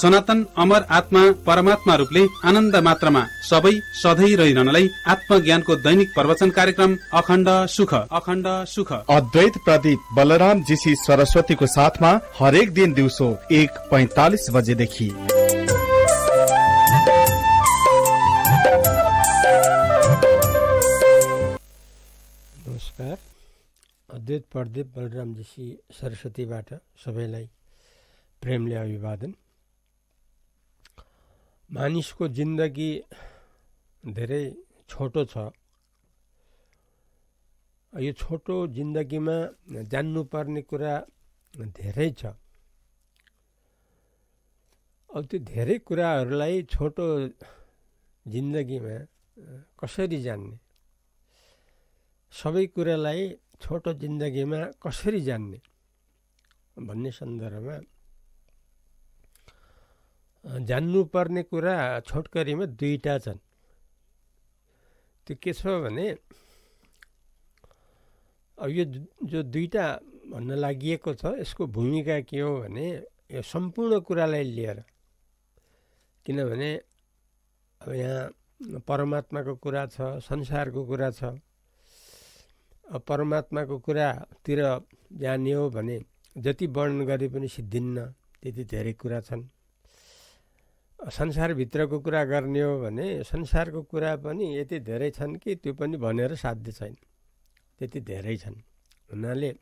सनातन अमर आत्मा परमात्मा रूपले आनन्द मात्रामा सबै सधैँ रहिरहनलाई आत्मज्ञानको दैनिक प्रवचन कार्यक्रम अखण्ड सुख अखण्ड सुख अद्वैत प्रदीप बलराम जीसी सरस्वतीको साथमा हरेक दिन दिउँसो एक पैतालिस बजेदेखि नमस्कार अद्वैत प्रदीप बलराम जीसी सरस्वतीबाट सबैलाई प्रेमले अभिवादन मानिसको जिन्दगी धेरै छोटो छ यो छोटो जिन्दगीमा जान्नुपर्ने कुरा धेरै छ अब त्यो धेरै कुराहरूलाई छोटो जिन्दगीमा कसरी जान्ने सबै कुरालाई छोटो जिन्दगीमा कसरी जान्ने भन्ने सन्दर्भमा जान्नुपर्ने कुरा छोटकरीमा दुईवटा छन् त्यो के छ भने अब यो जो दुईवटा भन्न लागि छ यसको भूमिका के हो भने यो सम्पूर्ण कुरालाई लिएर किनभने अब यहाँ परमात्माको कुरा छ संसारको कुरा छ परमात्माको कुरातिर जाने हो भने जति वर्णन गरे पनि सिद्धिन्न त्यति धेरै कुरा छन् संसारभित्रको कुरा गर्ने हो भने संसारको कुरा पनि यति धेरै छन् कि त्यो पनि भनेर साध्य छैन त्यति धेरै छन् हुनाले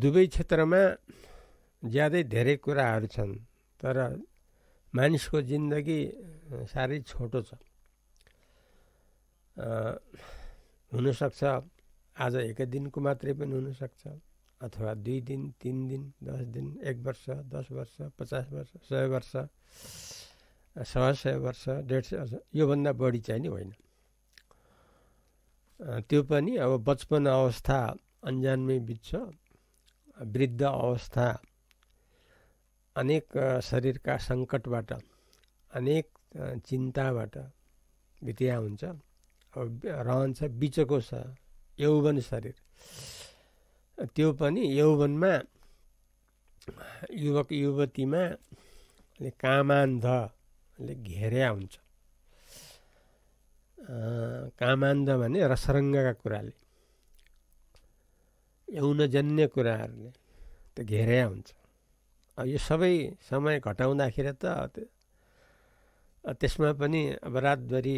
दुवै क्षेत्रमा ज्यादै धेरै कुराहरू छन् तर मानिसको जिन्दगी साह्रै छोटो छ हुनसक्छ आज एकै दिनको मात्रै पनि हुनसक्छ अथवा दुई दिन तिन दिन दस दिन एक वर्ष दस वर्ष पचास वर्ष सय वर्ष सवा सय वर्ष डेढ सय वर्ष योभन्दा बढी चाहिँ नि होइन त्यो पनि अब बचपन अवस्था अन्जानमै बित्छ वृद्ध अवस्था अनेक शरीरका सङ्कटबाट अनेक चिन्ताबाट बितिया हुन्छ अब रहन्छ बिचको छ यौवन शरीर त्यो पनि यौवनमा युवक युवतीमा कामान्धले घेर्या हुन्छ कामान्ध भने रसरङ्गका कुराले यौनजन्य कुराहरूले त घेर्या हुन्छ अब यो सबै समय घटाउँदाखेरि त त्यसमा पनि अब रातभरि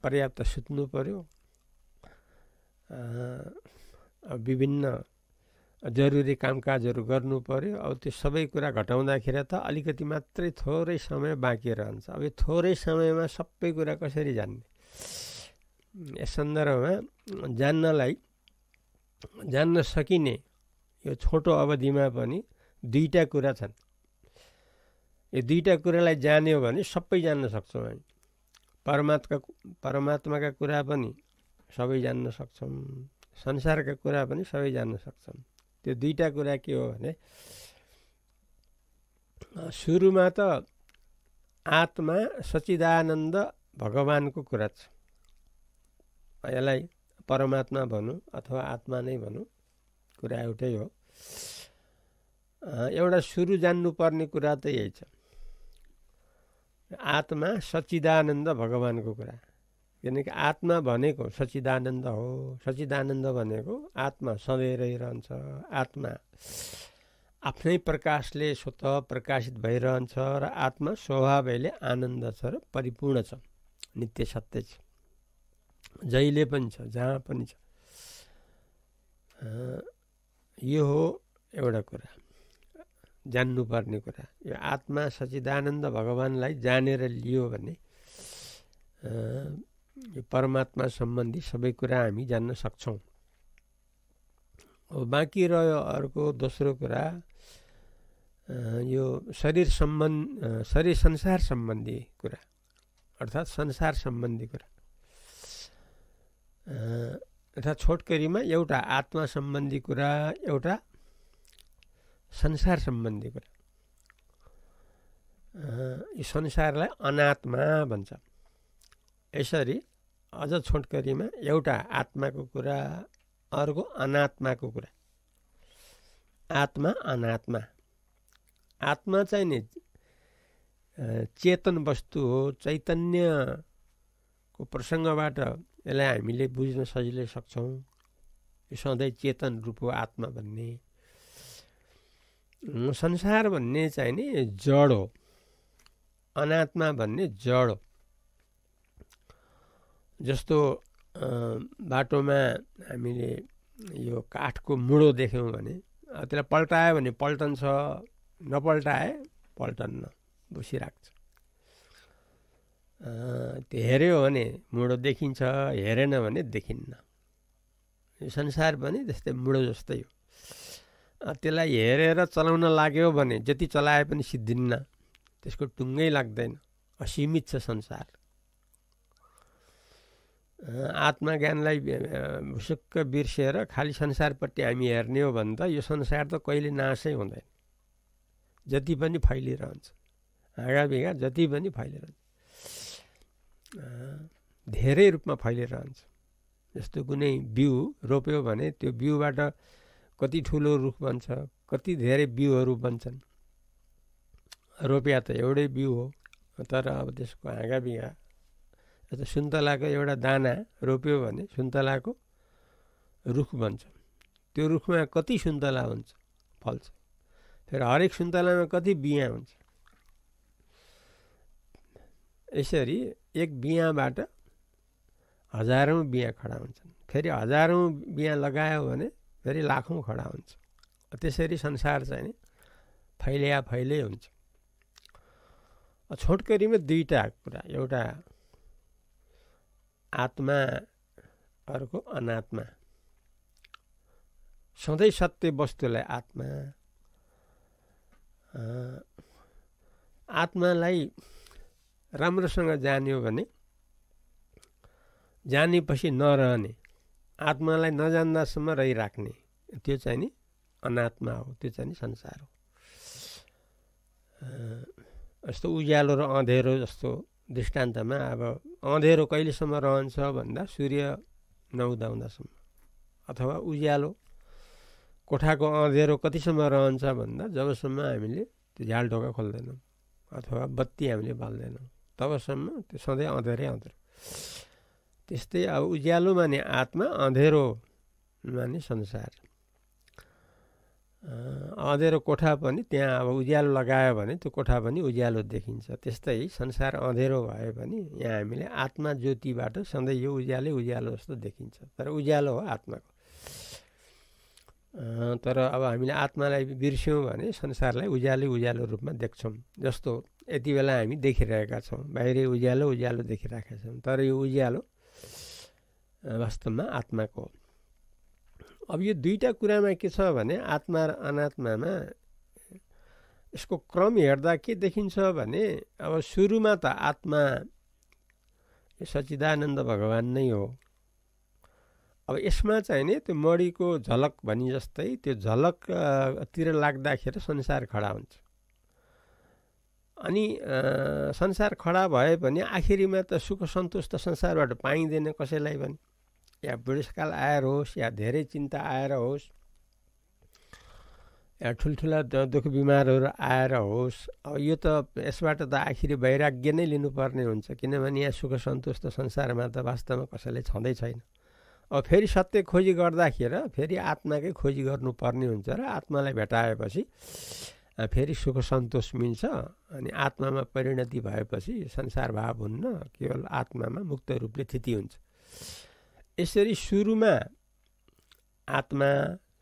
पर्याप्त सुत्नु पऱ्यो विभिन्न जरुरी कामकाजहरू गर्नु पऱ्यो अब त्यो सबै कुरा घटाउँदाखेरि त अलिकति मात्रै थोरै समय बाँकी रहन्छ अब यो थोरै समयमा सबै कुरा कसरी जान्ने यस सन्दर्भमा जान्नलाई जान्न सकिने यो छोटो अवधिमा पनि दुईवटा कुरा छन् यो दुईवटा कुरालाई जान्यो भने सबै जान्न सक्छौँ हामी परमात्मा परमात्माका कुरा पनि सबै जान्न सक्छौँ संसारका कुरा पनि सबै जान्न सक्छन् त्यो दुईवटा कुरा के हो भने सुरुमा त आत्मा सचिदानन्द भगवानको कुरा छ यसलाई परमात्मा भनौँ अथवा आत्मा नै भनौँ कुरा एउटै हो एउटा सुरु जान्नुपर्ने कुरा त यही छ आत्मा सचिदानन्द भगवानको कुरा किनकि आत्मा भनेको सचिदानन्द हो सचिदानन्द भनेको आत्मा सधैँ रहिरहन्छ आत्मा आफ्नै प्रकाशले स्वत प्रकाशित भइरहन्छ र आत्मा स्वभावैले आनन्द छ र परिपूर्ण छ नित्य सत्य छ जहिले पनि छ जहाँ पनि छ यो हो एउटा कुरा जान्नुपर्ने कुरा यो आत्मा सचिदानन्द भगवान्लाई जानेर लियो भने परमात्मा सम्बन्धी सबै कुरा हामी जान्न सक्छौँ बाँकी रह्यो अर्को दोस्रो कुरा यो शरीर सम्बन्ध शरीर संसार सम्बन्धी कुरा अर्थात् संसार सम्बन्धी कुरा अर्थात् छोटकरीमा एउटा आत्मा सम्बन्धी कुरा एउटा संसार सम्बन्धी कुरा यो संसारलाई अनात्मा भन्छ यसरी अझ छोटकरीमा एउटा आत्माको कुरा अर्को अनात्माको कुरा आत्मा अनात्मा आत्मा चाहिँ नि चेतन वस्तु हो चैतन्यको प्रसङ्गबाट यसलाई हामीले बुझ्न सजिलै सक्छौँ यो सधैँ चेतन रूप हो आत्मा भन्ने संसार भन्ने चाहिँ नि जड हो अनात्मा भन्ने जड हो जस्तो बाटोमा हामीले यो काठको मुडो देख्यौँ भने त्यसलाई पल्टायो भने पल्टन्छ नपल्टाए पल्टन्न बुसिराख्छ त्यो हेऱ्यो भने मुडो देखिन्छ हेरेन भने देखिन्न यो संसार पनि त्यस्तै मुडो जस्तै हो त्यसलाई हेरेर चलाउन लाग्यो भने जति चलाए पनि सिद्धिन्न त्यसको टुङ्गै लाग्दैन असीमित छ संसार आत्मा आत्मज्ञानलाई सुक्क बिर्सेर खालि संसारपट्टि हामी हेर्ने हो भने त यो संसार त कहिले नाशै हुँदैन जति पनि फैलिरहन्छ बिगा जति पनि फैलिरहन्छ धेरै रूपमा फैलिरहन्छ जस्तो कुनै बिउ रोप्यो भने त्यो बिउबाट कति ठुलो रुख बन्छ कति धेरै बिउहरू बन्छन् रोपिया त एउटै बिउ हो तर अब त्यसको हाँगा बिगा सुन्तलाको एउटा दाना रोप्यो भने सुन्तलाको रुख बन्छ त्यो रुखमा कति सुन्तला हुन्छ फल्छ फेरि हरेक सुन्तलामा कति बिहा हुन्छ यसरी एक बिहाबाट हजारौँ बिहा खडा हुन्छन् फेरि हजारौँ बिहा लगायो भने फेरि लाखौँ खडा हुन्छ त्यसरी संसार चाहिँ नि फैलिया फैले हुन्छ छोटकरीमा दुईवटा कुरा एउटा आत्मा अर्को अनात्मा सधैँ सत्य वस्तुलाई आत्मा आत्मालाई राम्रोसँग जान्यो भने जानेपछि नरहने आत्मालाई नजान्दासम्म रहिराख्ने त्यो चाहिँ नि अनात्मा हो त्यो चाहिँ नि संसार हो जस्तो उज्यालो र अँधेरो जस्तो दृष्टान्तमा अब अँधेरो कहिलेसम्म रहन्छ भन्दा सूर्य नहुँदा हुँदासम्म अथवा उज्यालो कोठाको अँधेरो कतिसम्म रहन्छ भन्दा जबसम्म हामीले त्यो ढोका खोल्दैनौँ अथवा बत्ती हामीले बाल्दैनौँ तबसम्म त्यो सधैँ अँधेरै अँधेरो त्यस्तै अब उज्यालो माने आत्मा अँधेरो माने संसार अँधेरो कोठा पनि त्यहाँ अब उज्यालो लगायो भने त्यो कोठा पनि उज्यालो देखिन्छ त्यस्तै संसार अँधेरो भयो भने यहाँ हामीले आत्मा ज्योतिबाट सधैँ यो उज्यालै उज्यालो जस्तो देखिन्छ तर उज्यालो हो आत्माको तर अब हामीले आत्मालाई बिर्स्यौँ भने संसारलाई उज्यालै उज्यालो रूपमा देख्छौँ जस्तो यति बेला हामी देखिरहेका छौँ बाहिरै उज्यालो उज्यालो देखिरहेका छौँ तर यो उज्यालो वास्तवमा आत्माको हो अब यो दुईवटा कुरामा के छ भने आत्मा र अनात्मामा यसको क्रम हेर्दा के देखिन्छ भने अब सुरुमा त आत्मा सचिदानन्द भगवान् नै हो अब यसमा चाहिँ नि त्यो मडीको झलक भनी जस्तै त्यो झलकतिर लाग्दाखेरि संसार खडा हुन्छ अनि संसार खडा भए पनि आखिरीमा त सुख सन्तोष त संसारबाट पाइँदैन कसैलाई पनि या बुढेसकाल आएर होस् या धेरै चिन्ता आएर होस् या ठुल्ठुला दुःख बिमारहरू आएर होस् अब यो त यसबाट त आखिरी वैराग्य नै लिनुपर्ने हुन्छ किनभने यहाँ सुख सन्तोष त संसारमा त वास्तवमा कसैले छँदै छैन अब फेरि सत्य खोजी गर्दाखेरि फेरि आत्माकै खोजी गर्नुपर्ने हुन्छ र आत्मालाई भेटाएपछि फेरि सुख सन्तोष मिल्छ अनि आत्मामा परिणति भएपछि संसार भाव हुन्न केवल आत्मामा मुक्त रूपले थिति हुन्छ यसरी सुरुमा आत्मा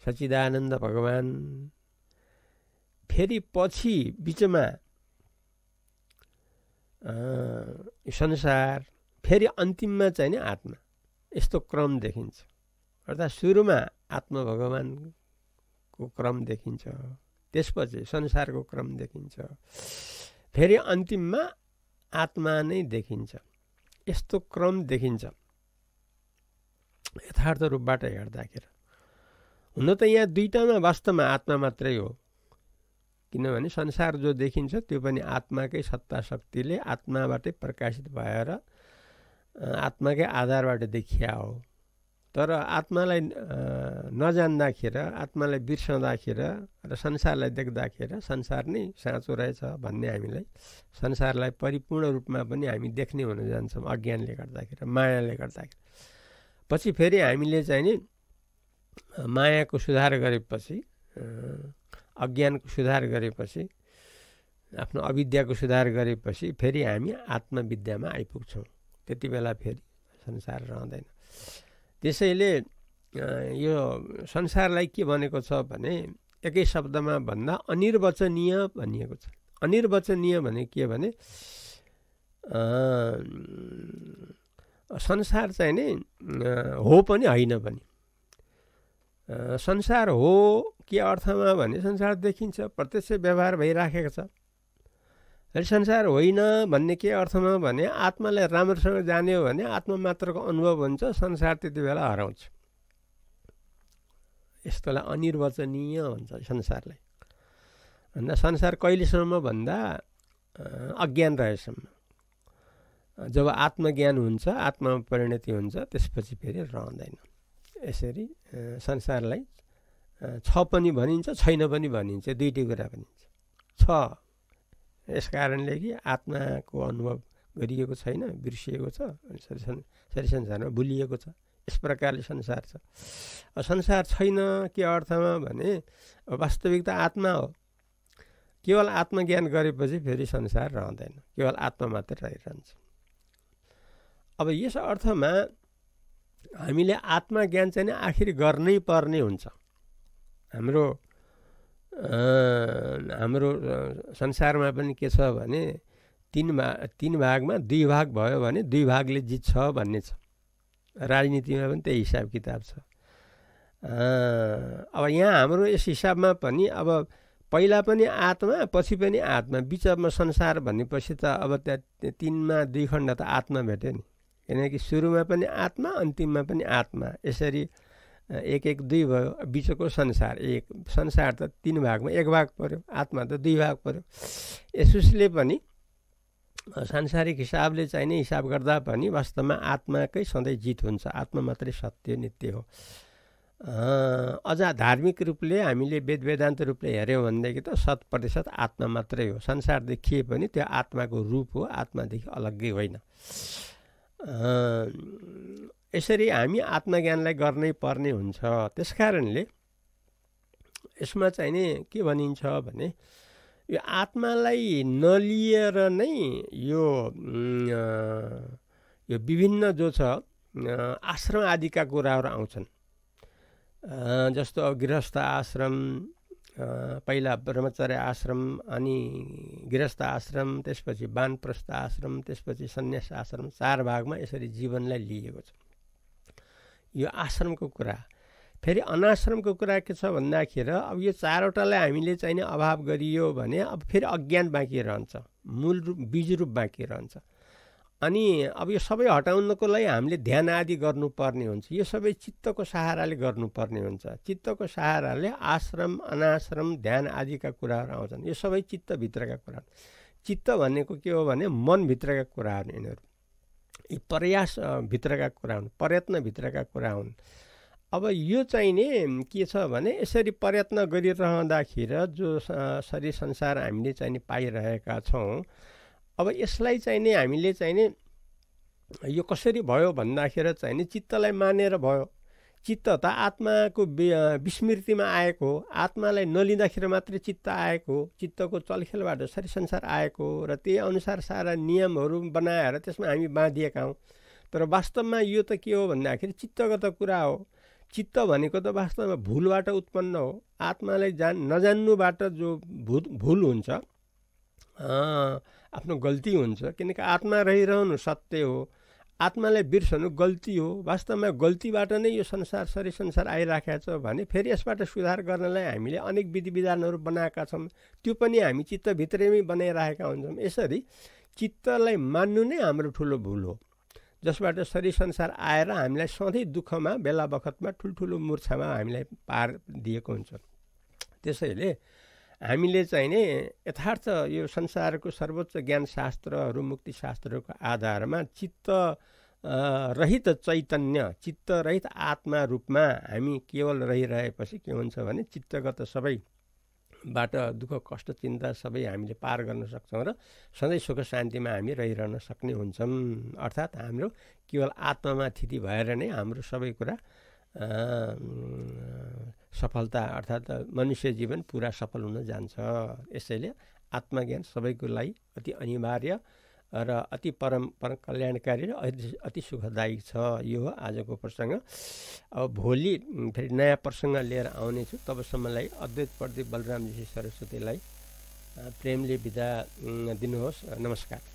सचिदानन्द भगवान् फेरि पछि बिचमा संसार फेरि अन्तिममा चाहिँ नि आत्मा यस्तो क्रम देखिन्छ अर्थात् सुरुमा आत्मा भगवान्को क्रम देखिन्छ त्यसपछि संसारको क्रम देखिन्छ फेरि अन्तिममा आत्मा नै देखिन्छ यस्तो क्रम देखिन्छ यथार्थ रूपबाट हेर्दाखेरि हुन त यहाँ दुईवटामा वास्तवमा आत्मा मात्रै हो किनभने संसार जो देखिन्छ त्यो पनि आत्माकै सत्ता शक्तिले आत्माबाटै प्रकाशित भएर आत्माकै आधारबाट देखिया हो तर आत्मालाई नजान्दाखेर आत्मालाई बिर्साउँदाखेर र संसारलाई देख्दाखेर संसार नै साँचो रहेछ भन्ने हामीलाई संसारलाई परिपूर्ण रूपमा पनि हामी देख्ने हुन जान्छौँ अज्ञानले गर्दाखेरि मायाले गर्दाखेरि पछि फेरि हामीले चाहिँ नि मायाको सुधार गरेपछि अज्ञानको सुधार गरेपछि आफ्नो अविद्याको सुधार गरेपछि फेरि हामी आत्मविद्यामा आइपुग्छौँ त्यति बेला फेरि संसार रहँदैन त्यसैले यो संसारलाई के भनेको छ भने एकै शब्दमा भन्दा अनिर्वचनीय भनिएको छ अनिर्वचनीय भने के भने संसार चाहिँ नि हो पनि होइन पनि संसार हो के अर्थमा भने संसार देखिन्छ प्रत्यक्ष व्यवहार भइराखेको छ संसार होइन भन्ने के अर्थमा भने आत्मालाई राम्रोसँग हो भने आत्मा मात्रको अनुभव हुन्छ संसार त्यति बेला हराउँछ यस्तोलाई अनिर्वचनीय भन्छ संसारलाई अन्त संसार कहिलेसम्म भन्दा अज्ञान रहेसम्म जब आत्मज्ञान हुन्छ आत्मामा परिणति हुन्छ त्यसपछि फेरि रहँदैन यसरी संसारलाई छ पनि भनिन्छ छैन पनि भनिन्छ दुइटै कुरा भनिन्छ छ यस कारणले कि आत्माको अनुभव गरिएको छैन बिर्सिएको छ सरी संसारमा भुलिएको छ यस प्रकारले संसार छ संसार छैन के अर्थमा भने वास्तविकता आत्मा हो केवल आत्मज्ञान गरेपछि फेरि संसार रहँदैन केवल आत्मा मात्रै रहिरहन्छ अब यस अर्थमा हामीले आत्मज्ञान चाहिँ आखिर गर्नै पर्ने हुन्छ हाम्रो हाम्रो संसारमा पनि के छ भने तिन भा तिन भागमा दुई भाग भयो भने दुई भागले जित्छ भन्ने छ राजनीतिमा पनि त्यही हिसाब किताब छ अब यहाँ हाम्रो यस हिसाबमा पनि अब पहिला पनि आत्मा पछि पनि आत्मा बिचमा संसार भनेपछि त अब त्यहाँ तिनमा दुई खण्ड त आत्मा भेट्यो नि किनकि सुरुमा पनि आत्मा अन्तिममा पनि आत्मा यसरी एक एक दुई भयो बिचको संसार एक संसार त तिन भागमा एक भाग पऱ्यो आत्मा त दुई भाग पऱ्यो यसुसले पनि सांसारिक हिसाबले चाहिने हिसाब गर्दा पनि वास्तवमा आत्माकै सधैँ जित हुन्छ आत्मा मात्रै सत्य नित्य हो अझ धार्मिक रूपले हामीले वेद वेदान्त रूपले हेऱ्यौँ भनेदेखि त शत प्रतिशत आत्मा मात्रै हो संसार देखिए पनि त्यो आत्माको रूप हो आत्मादेखि अलग्गै होइन यसरी हामी आत्मज्ञानलाई गर्नै पर्ने हुन्छ त्यस कारणले यसमा चाहिँ नि के भनिन्छ भने यो आत्मालाई नलिएर नै यो यो विभिन्न जो छ आश्रम आदिका कुराहरू आउँछन् जस्तो गृहस्थ आश्रम पहिला ब्रह्मचर्य आश्रम अनि गृहस्थ आश्रम त्यसपछि वानप्रस्थ आश्रम त्यसपछि सन्यास आश्रम चार भागमा यसरी जीवनलाई लिएको छ यो आश्रमको कुरा फेरि अनाश्रमको कुरा के छ भन्दाखेरि अब यो चारवटालाई हामीले चाहिने अभाव गरियो भने अब फेरि अज्ञान बाँकी रहन्छ मूल रूप बीज रूप बाँकी रहन्छ अनि अब यो सबै हटाउनको लागि हामीले ध्यान आदि गर्नुपर्ने हुन्छ यो सबै चित्तको सहाराले गर्नुपर्ने हुन्छ चित्तको सहाराले आश्रम अनाश्रम ध्यान आदिका कुराहरू आउँछन् यो सबै चित्तभित्रका कुरा चित्त भनेको के हो भने मनभित्रका कुराहरू यिनीहरू यी प्रयासभित्रका कुरा हुन् प्रयत्नभित्रका कुरा हुन् अब यो चाहिँ नि के छ भने यसरी प्रयत्न गरिरहँदाखेरि जो शरीर संसार हामीले चाहिने पाइरहेका छौँ अब यसलाई चाहिँ नि हामीले चाहिँ नि यो कसरी भयो भन्दाखेरि चाहिँ नि चित्तलाई मानेर भयो चित्त त आत्माको विस्मृतिमा आएको आत्मालाई नलिँदाखेरि मात्रै चित्त आएको चित्तको चलखेलबाट सरी संसार आएको र त्यही अनुसार सारा नियमहरू बनाएर त्यसमा हामी बाँधिएका हौँ तर वास्तवमा यो त के हो भन्दाखेरि चित्तको त कुरा हो चित्त भनेको त वास्तवमा भुलबाट उत्पन्न हो आत्मालाई जान नजान्नुबाट जो भुल भुल हुन्छ आफ्नो गल्ती हुन्छ किनकि आत्मा रहिरहनु सत्य हो आत्मालाई बिर्सनु गल्ती हो वास्तवमा गल्तीबाट नै यो संसार सरी संसार आइराखेको छ भने फेरि यसबाट सुधार गर्नलाई हामीले अनेक विधि विधानहरू बनाएका छौँ त्यो पनि हामी चित्तभित्रैमै बनाइराखेका हुन्छौँ यसरी चित्तलाई मान्नु नै हाम्रो ठुलो भुल हो जसबाट शरीर संसार आएर हामीलाई सधैँ दुःखमा बेला बखतमा ठुल्ठुलो मूर्छामा हामीलाई पार दिएको हुन्छ त्यसैले हामीले चाहिँ नि यथार्थ यो संसारको सर्वोच्च ज्ञान शास्त्रहरू मुक्तिशास्त्रहरूको आधारमा चित्त रहित चैतन्य चित्त रहित आत्मा रूपमा हामी केवल रहिरहेपछि के हुन्छ भने चित्तगत सबैबाट दुःख कष्ट चिन्ता सबै हामीले पार गर्न सक्छौँ र सधैँ सुख शान्तिमा हामी रहिरहन सक्ने हुन्छौँ अर्थात् हाम्रो केवल आत्मामा थिति भएर नै हाम्रो सबै कुरा सफलता अर्थात् मनुष्य जीवन पुरा सफल हुन जान्छ यसैले आत्मज्ञान सबैको लागि अति अनिवार्य र अति परम पर कल्याणकारी र अति अति सुखदायी छ यो हो आजको प्रसङ्ग अब भोलि फेरि नयाँ प्रसङ्ग लिएर आउनेछु तबसम्मलाई अद्वैत प्रदीप बलरामजी सरस्वतीलाई प्रेमले विदा दिनुहोस् नमस्कार